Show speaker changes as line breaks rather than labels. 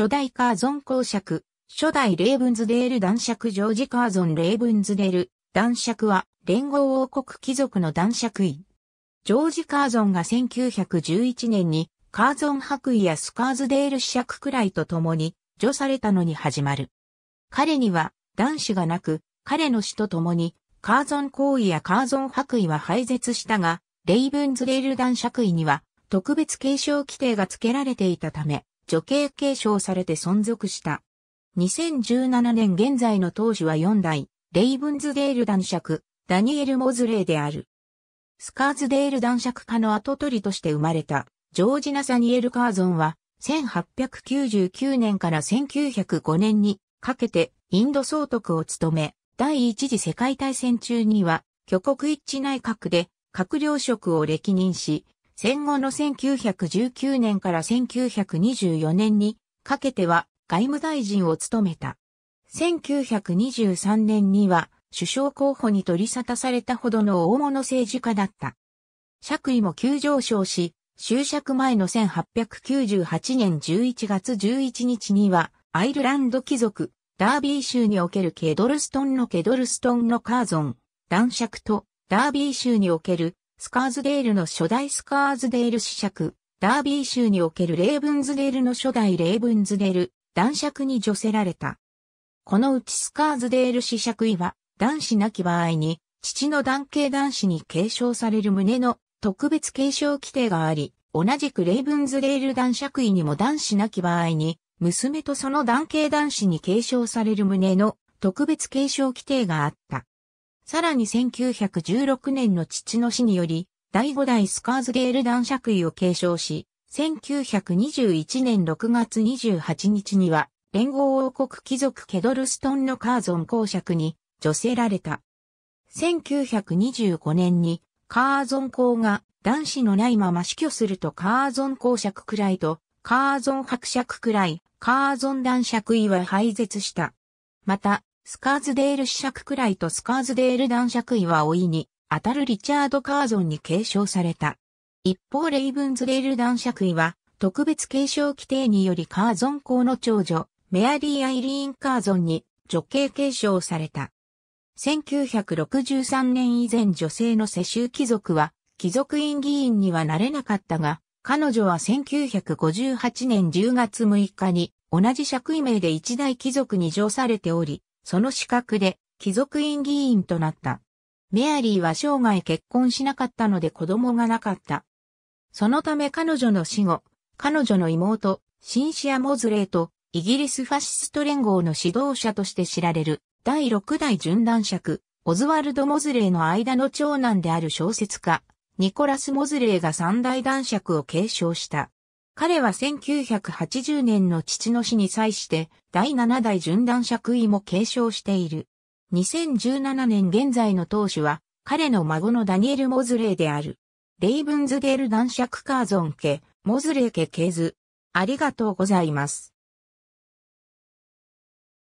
初代カーゾン公爵、初代レイブンズデール男爵ジョージ・カーゾン・レイブンズデール男爵は連合王国貴族の男爵位。ジョージ・カーゾンが1911年にカーゾン白衣やスカーズデール試着くらいと共に除されたのに始まる。彼には男子がなく、彼の死と共にカーゾン行為やカーゾン白衣は廃絶したが、レイブンズレール男爵位には特別継承規定が付けられていたため、女系継承されて存続した。2017年現在の当主は4代、レイブンズデール男爵、ダニエル・モズレーである。スカーズデール男爵家の後取りとして生まれた、ジョージ・ナサニエル・カーゾンは、1899年から1905年にかけてインド総督を務め、第一次世界大戦中には、挙国一致内閣で閣僚職を歴任し、戦後の1919年から1924年にかけては外務大臣を務めた。1923年には首相候補に取り沙汰されたほどの大物政治家だった。爵位も急上昇し、終着前の1898年11月11日には、アイルランド貴族、ダービー州におけるケドルストンのケドルストンのカーゾン、男爵と、ダービー州におけるスカーズデールの初代スカーズデール子爵、ダービー州におけるレーブンズデールの初代レーブンズデール、男爵に除せられた。このうちスカーズデール子爵位は、男子なき場合に、父の男系男子に継承される旨の特別継承規定があり、同じくレーブンズデール男爵位にも男子なき場合に、娘とその男系男子に継承される旨の特別継承規定があった。さらに1916年の父の死により、第5代スカーズゲール男爵位を継承し、1921年6月28日には、連合王国貴族ケドルストンのカーゾン公爵に女性られた。1925年にカーゾン公が男子のないまま死去するとカーゾン公爵くらいとカーゾン伯爵くらい、カーゾン男爵位は廃絶した。また、スカーズデール子爵くらいとスカーズデール男爵位は老いに、当たるリチャード・カーゾンに継承された。一方レイブンズデール男爵位は、特別継承規定によりカーゾン公の長女、メアリー・アイリーン・カーゾンに女系継承された。1963年以前女性の世襲貴族は、貴族院議員にはなれなかったが、彼女は1958年10月6日に同じ爵位名で一大貴族に上されており、その資格で貴族院議員となった。メアリーは生涯結婚しなかったので子供がなかった。そのため彼女の死後、彼女の妹、シンシア・モズレーと、イギリスファシスト連合の指導者として知られる、第6代準男爵、オズワルド・モズレーの間の長男である小説家、ニコラス・モズレーが三大男爵を継承した。彼は1980年の父の死に際して第7代順段爵位も継承している。2017年現在の当主は彼の孫のダニエル・モズレーである。レイブンズデール男爵カーゾン家、モズレー家系図。ありがとうございます。